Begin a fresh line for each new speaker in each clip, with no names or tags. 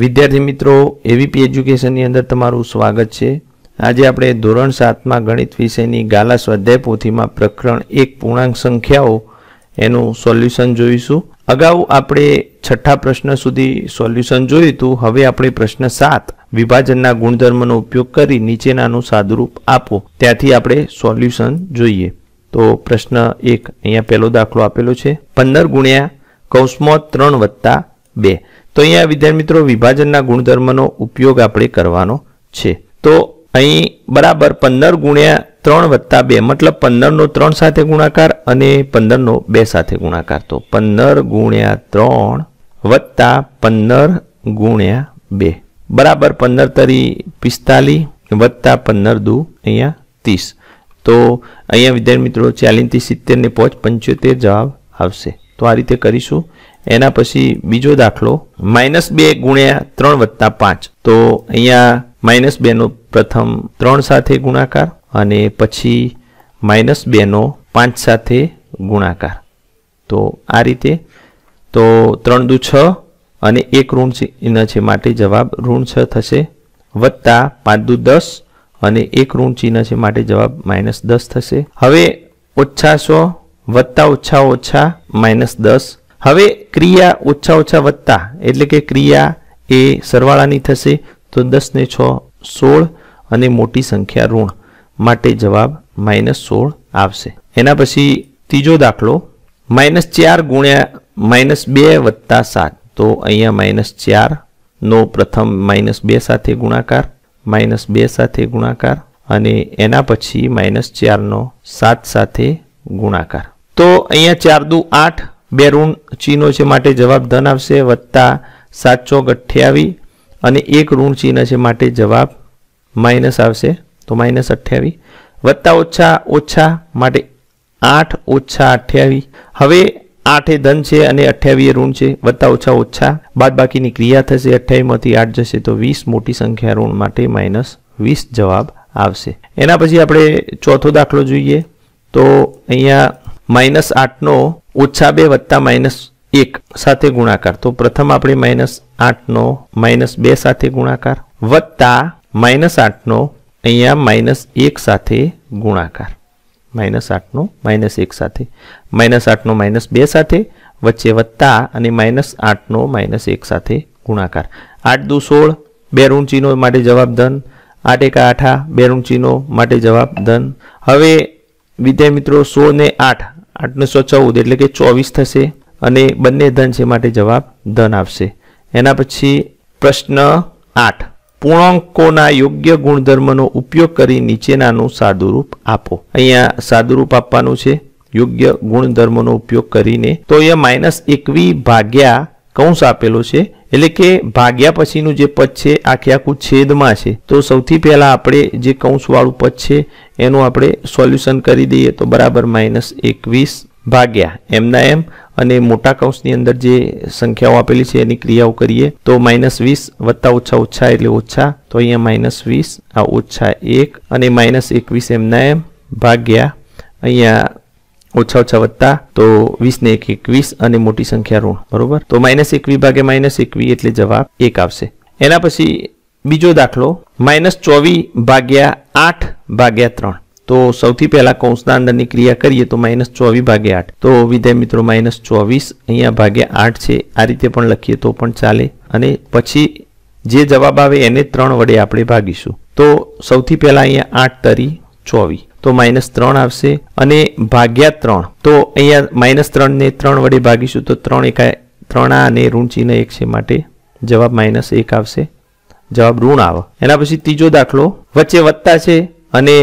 વિદ્યાર્થી મિત્રો એવીપી એજ્યુકેશનની અંદર તમારું સ્વાગત છે આજે આપણે ધોરણ સાતમાં ગણિત વિષયની ગાલા સ્વાધ્યાય પોથીમાં પ્રકરણ એક પૂર્ણાંક સંખ્યાઓ એનું સોલ્યુશન જોઈશું અગાઉ આપણે છઠ્ઠા પ્રશ્ન સુધી સોલ્યુશન જોયું હતું હવે આપણે પ્રશ્ન સાત વિભાજનના ગુણધર્મનો ઉપયોગ કરી નીચેનાનું સાદુરૂપ આપો ત્યાંથી આપણે સોલ્યુશન જોઈએ તો પ્રશ્ન એક અહીંયા પહેલો દાખલો આપેલો છે પંદર ગુણ્યા કૌંસમાં ત્રણ વત્તા બે તો અહીંયા વિદ્યાર્થી મિત્રો વિભાજનના ગુણધર્મનો ઉપયોગ આપણે કરવાનો છે તો અહીં બરાબર પંદર ગુણ્યા ત્રણ વત્તા બે મતલબ પંદરનો ત્રણ સાથે ગુણાકાર અને પંદરનો બે સાથે ગુણાકાર તો પંદર ગુણ્યા ત્રણ વત્તા પંદર ગુણ્યા બે બરાબર પંદર તરી પિસ્તાલીસ વત્તા પંદર દુ અહીંયા ત્રીસ તો અહીંયા વિદ્યાર્થી મિત્રો ચાલીસથી સિત્તેરને પોચ પંચોતેર જવાબ આવશે તો આ રીતે કરીશું એના પછી બીજો દાખલો માઇનસ બે ગુણ્યા ત્રણ વત્તા પાંચ તો અહીંયા માઇનસ બેનો પ્રથમ ત્રણ સાથે ગુણાકાર અને પછી માઇનસ બેનો પાંચ સાથે ગુણાકાર તો આ રીતે તો ત્રણ દુ છ અને એક ઋણ ચિહ્ન છે માટે જવાબ ઋણ છ થશે વત્તા પાંચ દુ દસ અને એક ઋણ ચિહ્ન છે માટે જવાબ માઇનસ દસ થશે હવે ઓછા સો વત્તા ઓછા ઓછા માઇનસ દસ હવે ક્રિયા ઓછા ઓછા વત્તા એટલે કે ક્રિયા એ સરવાળાની થશે તો દસને છ સોળ અને મોટી સંખ્યા ઋણ માટે જવાબ માઇનસ સોળ આવશે એના પછી ત્રીજો દાખલો માઇનસ ચાર ગુણ્યા માઇનસ બે વત્તા સાત તો અહીંયા માઇનસ ચારનો પ્રથમ માઇનસ બે સાથે ગુણાકાર માઇનસ બે સાથે ગુણાકાર અને એના પછી માઇનસ ચારનો સાત સાથે ગુણાકાર તો અહીંયા ચાર દુ આઠ બે ઋણ ચિહ્નો છે માટે જવાબ ધન આવશે વત્તા સાત ચોક અઠ્યાવી અને એક ઋણ ચિહ્ન છે માટે જવાબ માઇનસ આવશે તો માઇનસ અઠ્યાવી વત્તા ઓછા ઓછા માટે આઠ ઓછા અઠ્યાવી હવે આઠે ધન છે અને અઠ્યાવી એ ઋણ છે વત્તા ઓછા ઓછા બાદ બાકીની ક્રિયા થશે અઠ્યાવીમાંથી આઠ જશે તો વીસ મોટી સંખ્યા ઋણ માટે માઇનસ વીસ જવાબ આવશે એના પછી આપણે ચોથો દાખલો જોઈએ તો અહીંયા માઇનસ આઠનો ઓછા બે વત્તા માઇનસ એક સાથે ગુણાકાર તો પ્રથમ આપણે માઇનસ આઠનો માઇનસ બે સાથે ગુણાકાર વત્તા માઇનસ આઠનો અહીંયા માઇનસ એક સાથે ગુણાકાર માઇનસ આઠનો માઇનસ એક સાથે માઇનસ આઠનો માઇનસ બે સાથે વચ્ચે વત્તા અને માઇનસ આઠનો માઇનસ એક સાથે ગુણાકાર આઠ દુ સોળ બે ઋણ ચિહ્નો માટે જવાબ ધન આઠ એકા આઠા બે ઋણ ચિહ્નો માટે જવાબ ધન હવે વિદ્યા મિત્રો સો ને આઠ આઠને સો ચૌદ એટલે કે ચોવીસ થશે અને બંને ધન છે માટે જવાબ ધન આવશે એના પછી પ્રશ્ન આઠ પૂર્ણાંકોના યોગ્ય ગુણધર્મનો ઉપયોગ કરી નીચેનાનું સાદુરૂપ આપો અહીંયા સાદુરૂપ આપવાનું છે યોગ્ય ગુણધર્મનો ઉપયોગ કરીને તો એ માઇનસ એકવી ભાગ્યા કૌંસ આપેલો છે એટલે કે ભાગ્યા પછીનું જે પદ છે આખે આખું છેદમાં છે તો સૌથી પહેલાં આપણે જે કૌંસવાળું પદ છે એનું આપણે સોલ્યુશન કરી દઈએ તો બરાબર માઇનસ એકવીસ ભાગ્યા એમના એમ અને મોટા કૌંસની અંદર જે સંખ્યાઓ આપેલી છે એની ક્રિયાઓ કરીએ તો માઇનસ વીસ વત્તા ઓછા ઓછા એટલે ઓછા તો અહીંયા માઇનસ વીસ આ ઓછા એક અને માઇનસ એકવીસ એમના એમ ભાગ્યા અહીંયા ઓછા ઓછા વત્તા તો વીસને એક એકવીસ અને મોટી સંખ્યા ઋણ બરોબર તો માઇનસ એકવી ભાગે માઇનસ એકવી એટલે જવાબ એક આવશે એના પછી બીજો દાખલો માઇનસ ચોવીસ ભાગ્યા આઠ ભાગ્યા ત્રણ તો સૌથી પહેલાં કૌંસના અંદરની ક્રિયા કરીએ તો માઇનસ ચોવીસ ભાગ્યા આઠ તો વિદ્યા મિત્રો માઇનસ ચોવીસ અહીંયા ભાગ્યા આઠ છે આ રીતે પણ લખીએ તો પણ ચાલે અને પછી જે જવાબ આવે એને ત્રણ વડે આપણે ભાગીશું તો સૌથી પહેલાં અહીંયા આઠ તરી ચોવીસ તો માઇનસ ત્રણ આવશે અને ભાગ્યા ત્રણ તો અહીંયા માઇનસ ત્રણને ત્રણ વડે ભાગીશું તો ત્રણ એકા ત્રણ આ અને ઋણ ચિહ્ન એક છે માટે જવાબ માઇનસ એક આવશે જવાબ ઋણ આવે એના પછી ત્રીજો દાખલો વચ્ચે વત્તા છે અને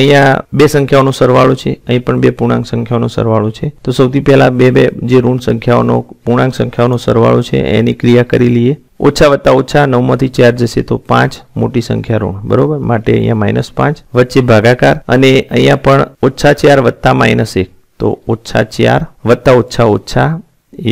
અહીંયા બે સંખ્યાઓનો સરવાળો છે અહીં પણ બે પૂર્ણાંક સંખ્યાઓનો સરવાળો છે તો સૌથી પહેલાં બે બે જે ઋણ સંખ્યાઓનો પૂર્ણાંક સંખ્યાઓનો સરવાળો છે એની ક્રિયા કરી લઈએ ઓછા વત્તા ઓછા નવમાંથી ચાર જશે તો પાંચ મોટી સંખ્યા ઋણ બરોબર માટે અહીંયા માઇનસ પાંચ વચ્ચે ભાગાકાર અને અહીંયા પણ ઓછા ચાર વત્તા માઇનસ એક તો ઓછા ચાર વત્તા ઓછા ઓછા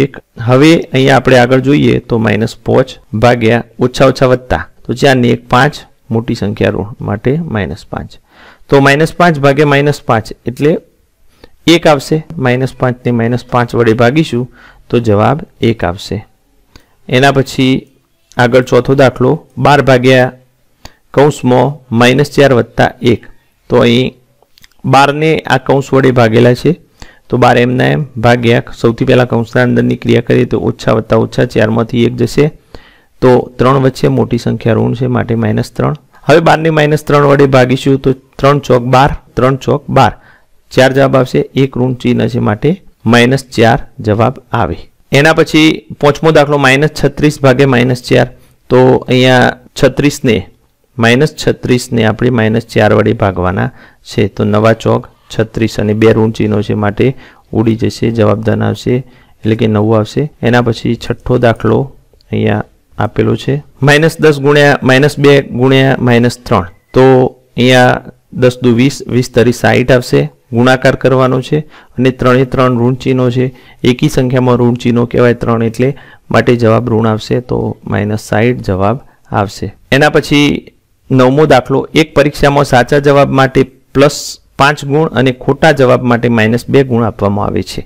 એક હવે અહીંયા આપણે આગળ જોઈએ તો માઇનસ પાંચ ભાગ્યા ઓછા ઓછા વત્તા તો ચાર ને એક પાંચ મોટી સંખ્યા ઋણ માટે માઇનસ પાંચ તો માઇનસ પાંચ ભાગ્યા માઇનસ પાંચ એટલે એક આવશે માઇનસ પાંચને માઇનસ પાંચ વડે ભાગીશું તો જવાબ એક આવશે એના પછી આગળ ચોથો દાખલો બાર ભાગ્યા કૌંસમાં માઇનસ ચાર વત્તા એક તો અહીં બારને આ કૌંસ વડે ભાગેલા છે તો બાર એમના એમ ભાગ્યા સૌથી પહેલાં કૌંસના અંદરની ક્રિયા કરીએ તો ઓછા વત્તા ઓછા ચારમાંથી એક જશે તો ત્રણ વચ્ચે મોટી સંખ્યા ઋણ છે માટે માઇનસ ત્રણ હવે બારને માઇનસ ત્રણ વડે ભાગીશું તો ત્રણ ચોક બાર ત્રણ ચોક બાર ચાર જવાબ આવશે એક ઋણ ચિહ્ન છે માટે માઇનસ ચાર જવાબ આવે એના પછી પાંચમો દાખલો માઇનસ છત્રીસ ભાગે માઇનસ ચાર તો અહીંયા છત્રીસને માઇનસ છત્રીસને આપણે માઇનસ ચાર વડે ભાગવાના છે તો નવા ચોક છત્રીસ અને બે ઋણ ચિહ્નો છે માટે ઉડી જશે જવાબદાન આવશે એટલે કે નવું આવશે એના પછી છઠ્ઠો દાખલો અહીંયા આપેલો છે માઇનસ દસ ગુણ્યા માઇનસ બે ગુણ્યા માઇનસ ત્રણ તો અહીંયા દસ દુ વીસ વીસ તરી સાઠ આવશે ગુણાકાર કરવાનો છે અને ત્રણે ત્રણ ઋણ ચિહ્નો છે એકી સંખ્યામાં ઋણ ચિહ્નો કહેવાય ત્રણ એટલે માટે જવાબ ઋણ આવશે તો માઇનસ સાઠ જવાબ આવશે એના પછી નવમો દાખલો એક પરીક્ષામાં સાચા જવાબ માટે પ્લસ પાંચ ગુણ અને ખોટા જવાબ માટે માઇનસ બે ગુણ આપવામાં આવે છે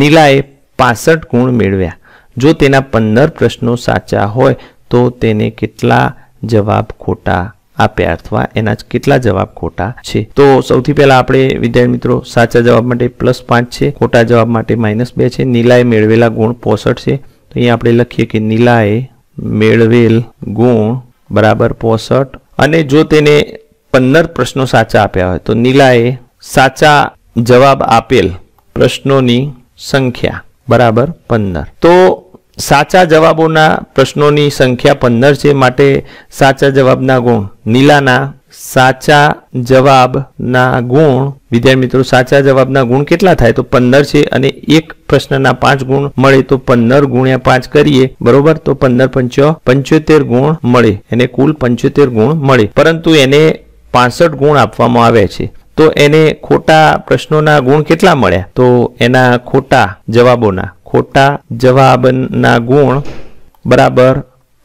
નીલાએ પાસઠ ગુણ મેળવ્યા જો તેના પંદર પ્રશ્નો સાચા હોય તો તેને કેટલા જવાબ ખોટા આપ્યા અથવા એના કેટલા જવાબ ખોટા છે તો સૌથી પહેલા આપણે વિદ્યાર્થી મિત્રો સાચા જવાબ માટે પ્લસ પાંચ છે ખોટા જવાબ માટે માઇનસ બે છે નીલાએ મેળવેલા ગુણ પોસઠ છે તો અહીંયા આપણે લખીએ કે નીલાએ મેળવેલ ગુણ બરાબર પોસઠ અને જો તેને પંદર પ્રશ્નો સાચા આપ્યા હોય તો નીલાએ સાચા જવાબ આપેલ પ્રશ્નોની સંખ્યા બરાબર પંદર તો સાચા જવાબોના પ્રશ્નોની સંખ્યા પંદર છે માટે સાચા જવાબના ગુણ નીલાના સાચા જવાબના ગુણ વિદ્યાર્થી મિત્રો સાચા જવાબના ગુણ કેટલા થાય તો પંદર છે અને એક પ્રશ્નના પાંચ ગુણ મળે તો પંદર ગુણ્યા પાંચ કરીએ બરોબર તો પંદર પંચો પંચોતેર ગુણ મળે એને કુલ પંચોતેર ગુણ મળે પરંતુ એને પાસઠ ગુણ આપવામાં આવે છે તો એને ખોટા પ્રશ્નોના ગુણ કેટલા મળ્યા તો એના ખોટા જવાબોના ખોટા જવાબના ગુણ બરાબર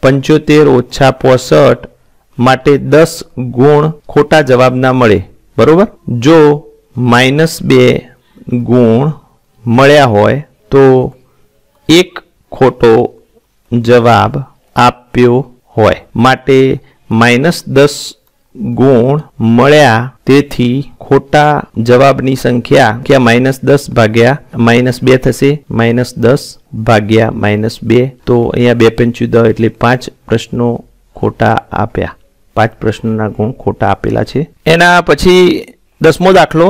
પંચોતેર ઓછા પોસઠ માટે દસ ગુણ ખોટા જવાબના મળે બરાબર જો માઇનસ બે ગુણ મળ્યા હોય તો એક ખોટો જવાબ આપ્યો હોય માટે માઇનસ દસ ગુણ મળ્યા તેથી ખોટા જવાબની સંખ્યા કે માઇનસ દસ ભાગ્યા માઇનસ બે થશે માઇનસ દસ ભાગ્યા માઇનસ બે તો અહીંયા બે પંચુદ એટલે પાંચ પ્રશ્નો ખોટા આપ્યા પાંચ પ્રશ્નોના ગુણ ખોટા આપેલા છે એના પછી દસમો દાખલો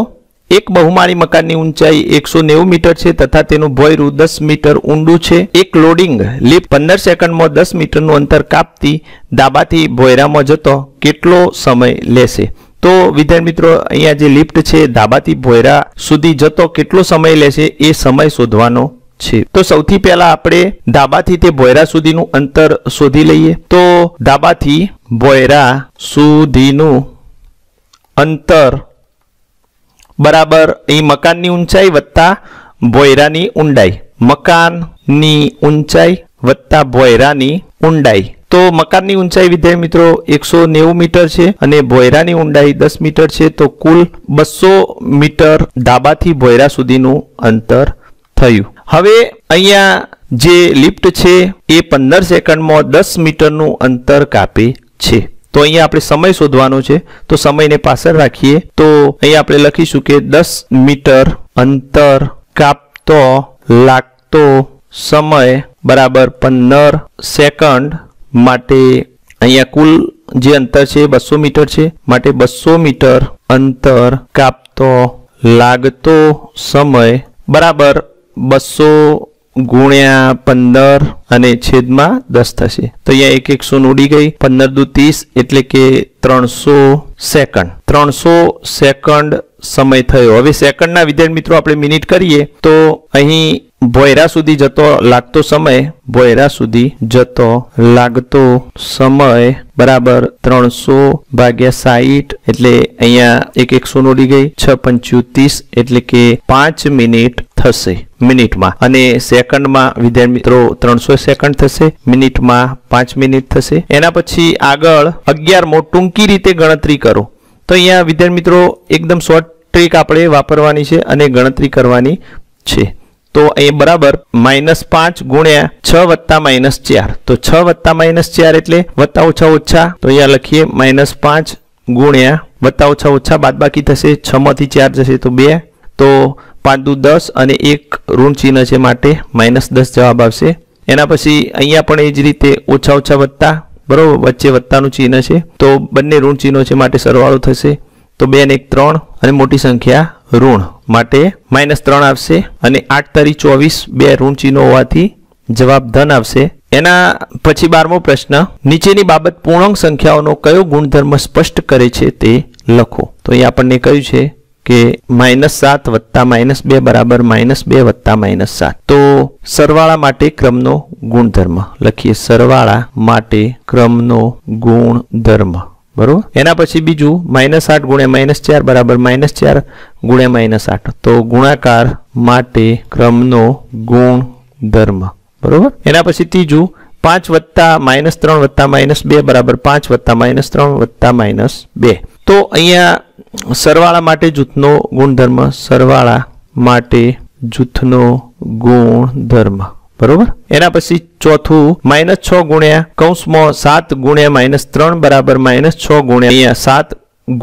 એક બહુમાળી મકાનની ઊંચાઈ એકસો નેવું મીટર છે તથા તેનું ભોયરું દસ મીટર ઊંડું છે એક લોડિંગ લિફ્ટ પંદર સેકન્ડમાં દસ મીટરનું અંતર કાપતી દાબાથી ભોયરામાં જતો કેટલો સમય લેશે તો વિદ્યાર્થી મિત્રો અહીંયા જે લિફ્ટ છે ધાબાથી ભોયરા સુધી જતો કેટલો સમય લેશે એ સમય શોધવાનો છે તો સૌથી પહેલા આપણે ધાબાથી તે ભોયરા સુધીનું અંતર શોધી લઈએ તો ધાબાથી ભોયરા સુધીનું અંતર બરાબર અહીં મકાનની ઊંચાઈ વત્તા ભોયરાની ઊંડાઈ મકાનની ઊંચાઈ વત્તા ભોયરાની ઊંડાઈ તો મકાનની ઊંચાઈ વિધેય મિત્રો એકસો નેવું મીટર છે અને ભોયરાની ઊંડાઈ દસ મીટર છે તો કુલ બસો મીટર ધાબાથી ભોયરા સુધીનું અંતર થયું હવે અહીંયા જે લિફ્ટ છે એ પંદર સેકન્ડમાં દસ મીટરનું અંતર કાપે છે તો અહીંયા આપણે સમય શોધવાનો છે તો સમયને પાછળ રાખીએ તો અહીંયા આપણે લખીશું કે દસ મીટર અંતર કાપતો લાગતો સમય બરાબર પંદર સેકન્ડ માટે અહીંયા કુલ જે અંતર છે બસો મીટર છે માટે બસો મીટર અંતર કાપતો લાગતો સમય બરાબર બસો ગુણ્યા પંદર અને છેદમાં દસ થશે તો અહીંયા એક એક સોન ઉડી ગઈ પંદર દુ ત્રીસ એટલે કે ત્રણસો સેકન્ડ ત્રણસો સેકન્ડ સમય થયો હવે સેકન્ડના વિદ્યાર્થી મિત્રો આપણે મિનિટ કરીએ તો અહીં ભોયરા સુધી જતો લાગતો સમય ભોયરા સુધી જતો લાગતો સમય બરાબર ત્રણસો ભાગ્યા સાહીઠ એટલે અહીંયા એક એક સોન ઉડી ગઈ છ પંચોત્રીસ એટલે કે પાંચ મિનિટ થશે મિનિટમાં અને સેકન્ડમાં વિદ્યાર્થી મિત્રો ત્રણસો સેકન્ડ થશે મિનિટમાં પાંચ મિનિટ થશે એના પછી આગળ અગિયારમો ટૂંકી રીતે ગણતરી કરો તો અહીંયા વિદ્યાર્થી મિત્રો એકદમ શોર્ટ ટ્રીક આપણે વાપરવાની છે અને ગણતરી કરવાની છે તો એ બરાબર માઇનસ પાંચ ગુણ્યા છ વત્તા માઇનસ ચાર તો છ વત્તા માઇનસ ચાર એટલે વત્તા ઓછા ઓછા તો અહીંયા લખીએ માઇનસ પાંચ ગુણ્યા વત્તા ઓછા ઓછા બાદબાકી થશે છ માંથી ચાર જશે તો બે તો પાંચ દસ અને એક ઋણ ચિહ્ન છે માટે માઇનસ દસ જવાબ આવશે એના પછી અહીંયા પણ એ જ રીતે ઓછા ઓછા વત્તા બરાબર વચ્ચે વત્તાનું ચિહ્ન છે તો બંને ઋણ ચિહ્નો છે માટે સરવાળો થશે તો બે ને એક ત્રણ અને મોટી સંખ્યા ઋણ માટે માઇનસ ત્રણ આવશે અને આઠ તારીખ ચોવીસ બે ઋણ ચિહ્નો હોવાથી જવાબ ધન આવશે એના પછી બારમો પ્રશ્ન નીચેની બાબત પૂર્ણાંક સંખ્યાઓનો કયો ગુણધર્મ સ્પષ્ટ કરે છે તે લખો તો અહીં આપણને કહ્યું છે કે માઇનસ સાત વત્તા માઇનસ બે બરાબર માઇનસ બે વત્તા માઇનસ સાત તો સરવાળા માટે ક્રમનો ગુણધર્મ લખીએ સરવાળા માટે ક્રમનો ગુણધર્મ બરોબર એના પછી બીજું માઇનસ આઠ ગુણ્યા માઇનસ ચાર બરાબર માઇનસ ચાર ગુણ્યા માઇનસ આઠ તો ગુણાકાર માટે ક્રમનો ગુણધર્મ બરોબર એના પછી ત્રીજું પાંચ વત્તા માઇનસ ત્રણ વત્તા માઇનસ બે બરાબર પાંચ વત્તા માઇનસ ત્રણ વત્તા માઇનસ બે તો અહીંયા સરવાળા માટે જૂથનો ગુણધર્મ સરવાળા માટે જૂથનો ગુણધર્મ બરોબર એના પછી ચોથું માઇનસ છ ગુણ્યા કૌંસમાં સાત ગુણ્યા માઇનસ ત્રણ બરાબર માઇનસ છ ગુણ્યા અહીંયા સાત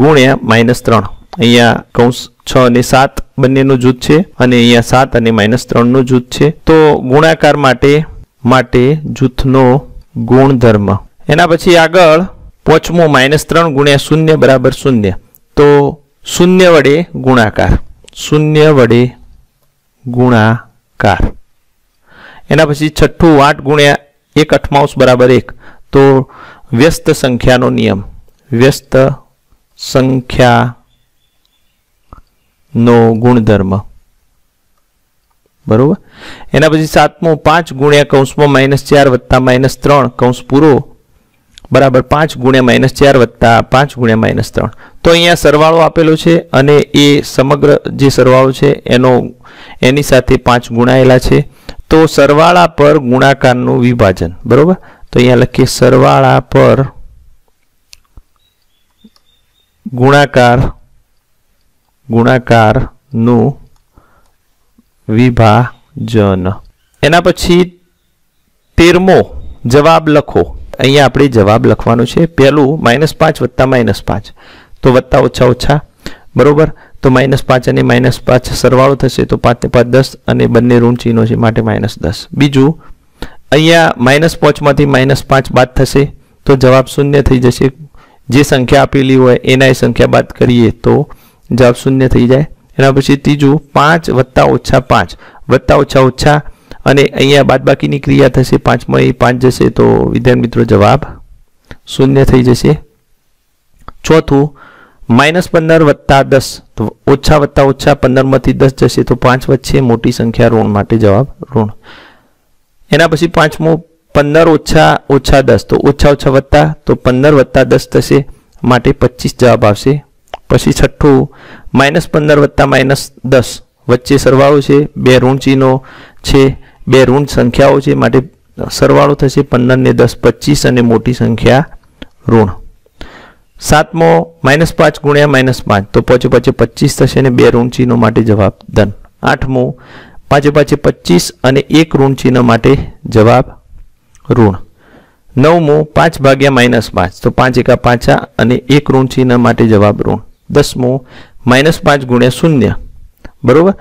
ગુણ્યા માઇનસ ત્રણ અહીંયા કૌંસ છ અને સાત બંનેનું જૂથ છે અને અહીંયા સાત અને માઇનસ ત્રણનું જૂથ છે તો ગુણાકાર માટે માટે જૂથનો ગુણધર્મ એના પછી આગળ પાંચમું માઇનસ ત્રણ ગુણ્યા શૂન્ય બરાબર શૂન્ય તો શૂન્ય વડે ગુણાકાર શૂન્ય વડે ગુણાકાર એના પછી છઠ્ઠું આઠ ગુણ્યા એક અઠમાઉસ બરાબર એક તો વ્યસ્ત સંખ્યાનો નિયમ વ્યસ્ત સંખ્યાનો ગુણધર્મ બરોબર એના પછી સાતમો પાંચ ગુણ્યા કૌંસમાં માઇનસ ચાર વત્તા માઇનસ ત્રણ કૌંસ પૂરો બરાબર પાંચ ગુણ્યા માઇનસ ચાર વત્તા પાંચ ગુણ્યા માઇનસ ત્રણ તો અહીંયા સરવાળો આપેલો છે અને એ સમગ્ર જે સરવાળો છે એનો એની સાથે પાંચ ગુણાયેલા છે તો સરવાળા પર ગુણાકારનું વિભાજન બરાબર તો અહીંયા લખીએ સરવાળા પર ગુણાકાર ગુણાકારનું વિભાજન એના પછી તેરમો જવાબ લખો અહીંયા આપણે જવાબ લખવાનો છે પહેલું માઇનસ પાંચ વત્તા માઇનસ પાંચ તો વત્તા ઓછા ઓછા બરોબર તો માઇનસ પાંચ અને માઇનસ પાંચ સરવાળો થશે તો પાંચને પાંચ દસ અને બંને ઋણ ચિહ્નો છે માટે માઇનસ દસ બીજું અહીંયા માઇનસ પાંચમાંથી માઇનસ પાંચ બાદ થશે તો જવાબ શૂન્ય થઈ જશે જે સંખ્યા આપેલી હોય એના સંખ્યા બાદ કરીએ તો જવાબ શૂન્ય થઈ જાય એના પછી ત્રીજું પાંચ વત્તા ઓછા પાંચ વત્તા ઓછા ઓછા અને અહીંયા બાદબાકીની ક્રિયા થશે પાંચમાં એ પાંચ જશે તો વિદ્યાર્થી મિત્રો જવાબ શૂન્ય થઈ જશે ચોથું માઇનસ પંદર વત્તા દસ તો ઓછા વત્તા ઓછા પંદરમાંથી દસ જશે તો પાંચ વચ્ચે મોટી સંખ્યા ઋણ માટે જવાબ ઋણ એના પછી પાંચમું પંદર ઓછા ઓછા દસ તો ઓછા ઓછા વત્તા તો પંદર વત્તા દસ થશે માટે પચીસ જવાબ આવશે પછી છઠ્ઠું માઇનસ પંદર વત્તા માઇનસ દસ વચ્ચે સરવાળો છે બે ઋણ ચિહ્નો છે બે ઋણ સંખ્યાઓ છે માટે સરવાળો થશે પંદર ને દસ પચીસ અને મોટી સંખ્યા ઋણ સાતમો માઇનસ પાંચ ગુણ્યા માઇનસ પાંચ તો પાછું પાંચે પચીસ થશે ને બે ઋણ ચિહ્નો માટે જવાબ ધન આઠમો પાંચે પાછે પચીસ અને એક ઋણ ચિહ્ન માટે જવાબ ઋણ નવમો પાંચ ભાગ્યા માઇનસ પાંચ તો પાંચ એકા પાંચા અને એક ઋણ ચિહ્ન માટે જવાબ ઋણ દસમો માઇનસ પાંચ ગુણ્યા શૂન્ય બરાબર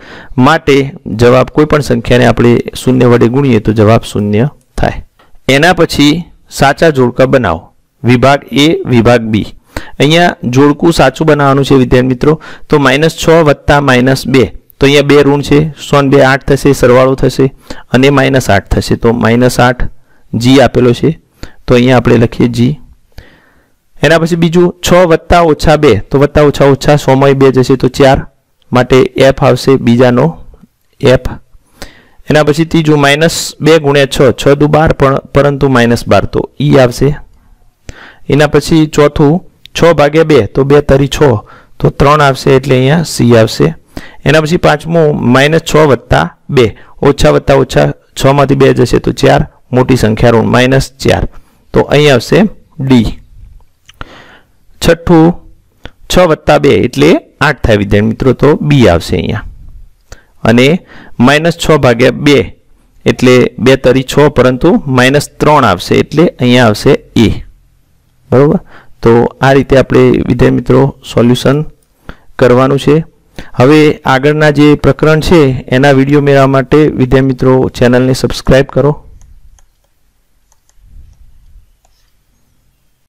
માટે જવાબ કોઈ પણ સંખ્યાને આપણે શૂન્ય વડે ગુણીએ તો જવાબ શૂન્ય થાય એના પછી સાચા જોડકા બનાવો વિભાગ એ વિભાગ બી અહીંયા જોડકું સાચું બનાવવાનું છે વિદ્યાર્થી મિત્રો તો માઇનસ છ વત્તા માઇનસ બે તો અહીંયા બે ઋણ છે સોન બે આઠ થશે સરવાળો થશે અને માઇનસ આઠ થશે તો માઇનસ આઠ જી આપેલો છે તો અહીંયા આપણે લખીએ જી એના પછી બીજું છ વત્તા ઓછા બે તો વત્તા ઓછા ઓછા સોમય બે જશે તો ચાર માટે એફ આવશે બીજાનો એફ એના પછી ત્રીજું માઇનસ બે ગુણ્યા છ છ દુ બાર પણ પરંતુ માઇનસ બાર તો ઈ e આવશે એના પછી ચોથું છ ભાગ્યા બે તો બે તરી છ તો ત્રણ આવશે એટલે અહીંયા સી આવશે એના પછી પાંચમું માઇનસ છ વત્તા બે ઓછા વત્તા ઓછા છમાંથી બે જશે તો ચાર મોટી સંખ્યા ઋણ માઇનસ ચાર તો અહીં આવશે ડી છઠ્ઠું છ વત્તા બે એટલે આઠ થાય વિદ્યાર્થી મિત્રો તો બી આવશે અહીંયા અને માઇનસ છ ભાગ્યા બે એટલે બે તરી છ પરંતુ માઇનસ ત્રણ આવશે એટલે અહીંયા આવશે એ બરાબર તો આ રીતે આપણે વિદ્યાર્થી મિત્રો સોલ્યુશન કરવાનું છે હવે આગળના જે પ્રકરણ છે એના વિડીયો મેળવવા માટે વિદ્યાર્થી મિત્રો ચેનલને સબસ્ક્રાઈબ કરો